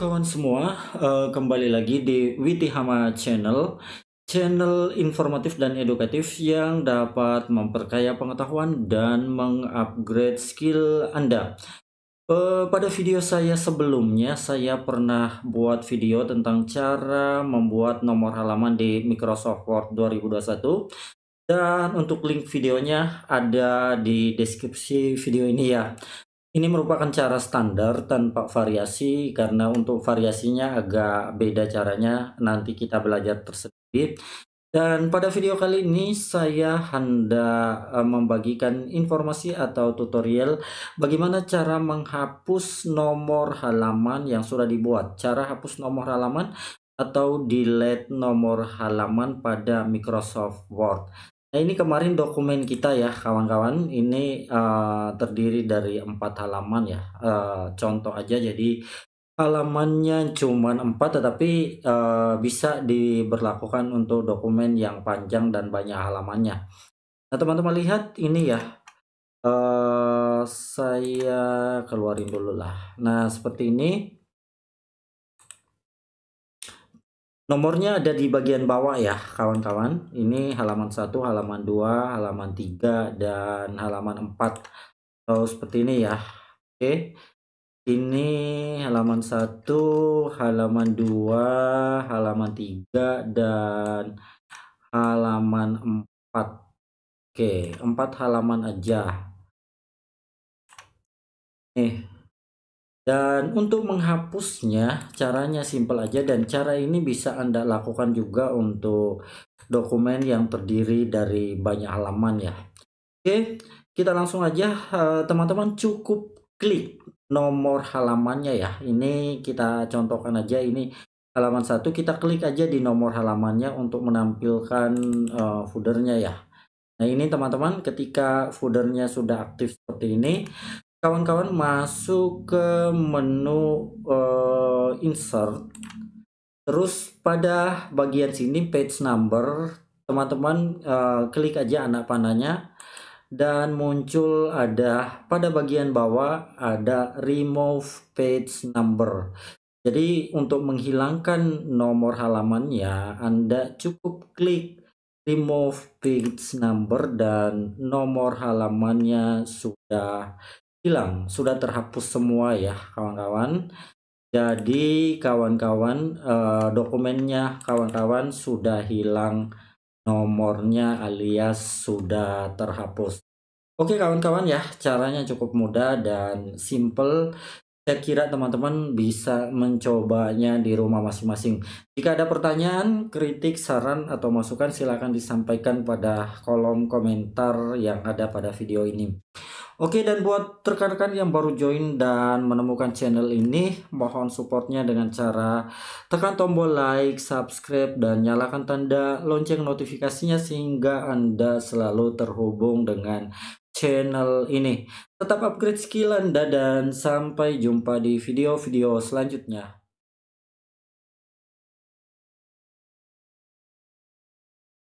kawan semua, uh, kembali lagi di Witi Witihama Channel, channel informatif dan edukatif yang dapat memperkaya pengetahuan dan mengupgrade skill Anda. Uh, pada video saya sebelumnya, saya pernah buat video tentang cara membuat nomor halaman di Microsoft Word 2021. Dan untuk link videonya ada di deskripsi video ini ya. Ini merupakan cara standar tanpa variasi karena untuk variasinya agak beda caranya nanti kita belajar tersendiri. Dan pada video kali ini saya hendak eh, membagikan informasi atau tutorial bagaimana cara menghapus nomor halaman yang sudah dibuat. Cara hapus nomor halaman atau delete nomor halaman pada Microsoft Word. Nah, ini kemarin dokumen kita ya, kawan-kawan. Ini uh, terdiri dari empat halaman ya. Uh, contoh aja, jadi halamannya cuma empat, tetapi uh, bisa diberlakukan untuk dokumen yang panjang dan banyak halamannya. Nah, teman-teman lihat ini ya. Uh, saya keluarin dulu lah. Nah, seperti ini. Nomornya ada di bagian bawah ya kawan-kawan. Ini halaman 1, halaman 2, halaman 3, dan halaman 4. Oh, seperti ini ya. Oke. Ini halaman 1, halaman 2, halaman 3, dan halaman 4. Oke, 4 halaman aja. Nih, Eh. Dan untuk menghapusnya, caranya simpel aja dan cara ini bisa Anda lakukan juga untuk dokumen yang terdiri dari banyak halaman ya. Oke, kita langsung aja eh, teman-teman cukup klik nomor halamannya ya. Ini kita contohkan aja ini halaman satu kita klik aja di nomor halamannya untuk menampilkan uh, eh, foodernya ya. Nah ini teman-teman ketika foodernya sudah aktif seperti ini kawan-kawan masuk ke menu uh, insert terus pada bagian sini page number teman-teman uh, klik aja anak panahnya dan muncul ada pada bagian bawah ada remove page number jadi untuk menghilangkan nomor halamannya Anda cukup klik remove page number dan nomor halamannya sudah hilang, sudah terhapus semua ya kawan-kawan. Jadi kawan-kawan eh, dokumennya kawan-kawan sudah hilang nomornya alias sudah terhapus. Oke kawan-kawan ya, caranya cukup mudah dan simple. Saya kira teman-teman bisa mencobanya di rumah masing-masing. Jika ada pertanyaan, kritik, saran, atau masukan silahkan disampaikan pada kolom komentar yang ada pada video ini. Oke dan buat rekan-rekan yang baru join dan menemukan channel ini mohon supportnya dengan cara tekan tombol like, subscribe dan nyalakan tanda lonceng notifikasinya sehingga Anda selalu terhubung dengan channel ini. Tetap upgrade skill Anda dan sampai jumpa di video-video selanjutnya.